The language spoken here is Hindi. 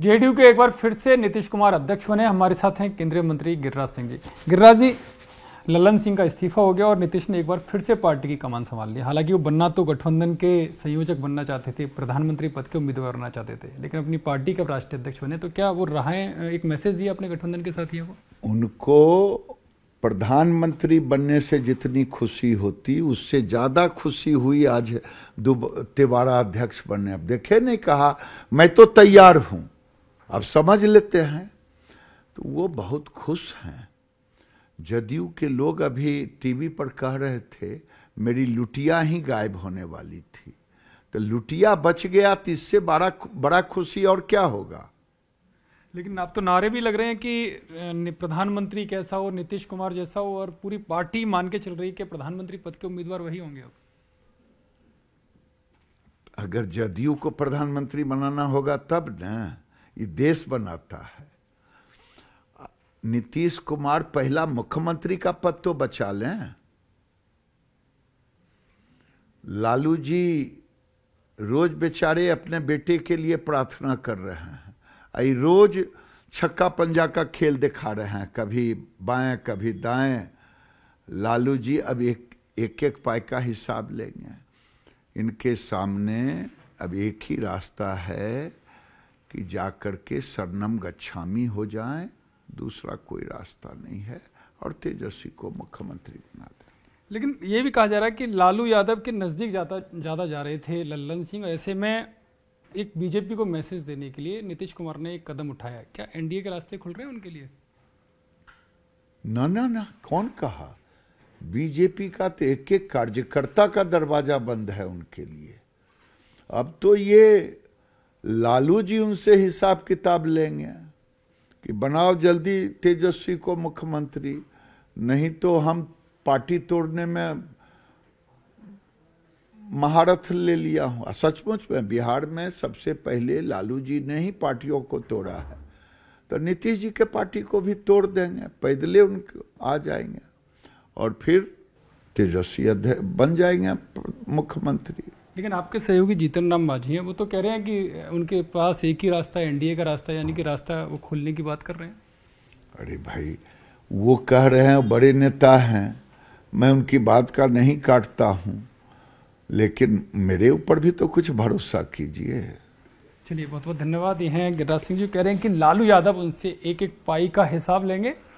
जेडीयू के एक बार फिर से नीतीश कुमार अध्यक्ष बने हमारे साथ हैं केंद्रीय मंत्री गिरिराज सिंह जी गिरिराज जी ललन सिंह का इस्तीफा हो गया और नीतीश ने एक बार फिर से पार्टी की कमान संभाल ली हालांकि वो बनना तो गठबंधन के संयोजक बनना चाहते थे प्रधानमंत्री पद के उम्मीदवार बनना चाहते थे लेकिन अपनी पार्टी के राष्ट्रीय अध्यक्ष बने तो क्या वो राहें एक मैसेज दिया अपने गठबंधन के साथियों को उनको प्रधानमंत्री बनने से जितनी खुशी होती उससे ज़्यादा खुशी हुई आज तिवाड़ा अध्यक्ष बनने अब देखे नहीं कहा मैं तो तैयार हूँ अब समझ लेते हैं तो वो बहुत खुश हैं जदयू के लोग अभी टीवी पर कह रहे थे मेरी लुटिया ही गायब होने वाली थी तो लुटिया बच गया तो इससे बड़ा बड़ा खुशी और क्या होगा लेकिन आप तो नारे भी लग रहे हैं कि प्रधानमंत्री कैसा हो नीतीश कुमार जैसा हो और पूरी पार्टी मान के चल रही है कि प्रधानमंत्री पद के उम्मीदवार वही होंगे अब अगर जदयू को प्रधानमंत्री बनाना होगा तब ना ये देश बनाता है नीतीश कुमार पहला मुख्यमंत्री का पद तो बचा लें लालू जी रोज बेचारे अपने बेटे के लिए प्रार्थना कर रहे हैं आई रोज छक्का पंजा का खेल दिखा रहे हैं कभी बाएं कभी दाएं लालू जी अब एक एक एक पाए का हिसाब लेंगे इनके सामने अब एक ही रास्ता है कि जा कर के सरनम गच्छामी हो जाए दूसरा कोई रास्ता नहीं है और तेजस्वी को मुख्यमंत्री बना दें लेकिन ये भी कहा जा रहा है कि लालू यादव के नज़दीक ज़्यादा ज़्यादा जा रहे थे लल्लन सिंह ऐसे में एक बीजेपी को मैसेज देने के लिए नीतीश कुमार ने एक कदम उठाया क्या एनडीए के रास्ते खुल रहे हैं उनके लिए ना ना ना कौन कहा बीजेपी का तो एक एक कार्यकर्ता का दरवाजा बंद है उनके लिए अब तो ये लालू जी उनसे हिसाब किताब लेंगे कि बनाओ जल्दी तेजस्वी को मुख्यमंत्री नहीं तो हम पार्टी तोड़ने में महारथ ले लिया हूँ सचमुच में बिहार में सबसे पहले लालू जी ने ही पार्टियों को तोड़ा है तो नीतीश जी के पार्टी को भी तोड़ देंगे पैदले उनके आ जाएंगे और फिर तेजस्वी अध्यक्ष बन जाएंगे मुख्यमंत्री लेकिन आपके सहयोगी जीतन राम माझी हैं वो तो कह रहे हैं कि उनके पास एक ही रास्ता है एनडीए का रास्ता यानी कि रास्ता वो खोलने की बात कर रहे हैं अरे भाई वो कह रहे हैं बड़े नेता हैं मैं उनकी बात का नहीं काटता हूँ लेकिन मेरे ऊपर भी तो कुछ भरोसा कीजिए चलिए बहुत बहुत धन्यवाद ये हैं गिरिराज सिंह जी कह रहे हैं कि लालू यादव उनसे एक एक पाई का हिसाब लेंगे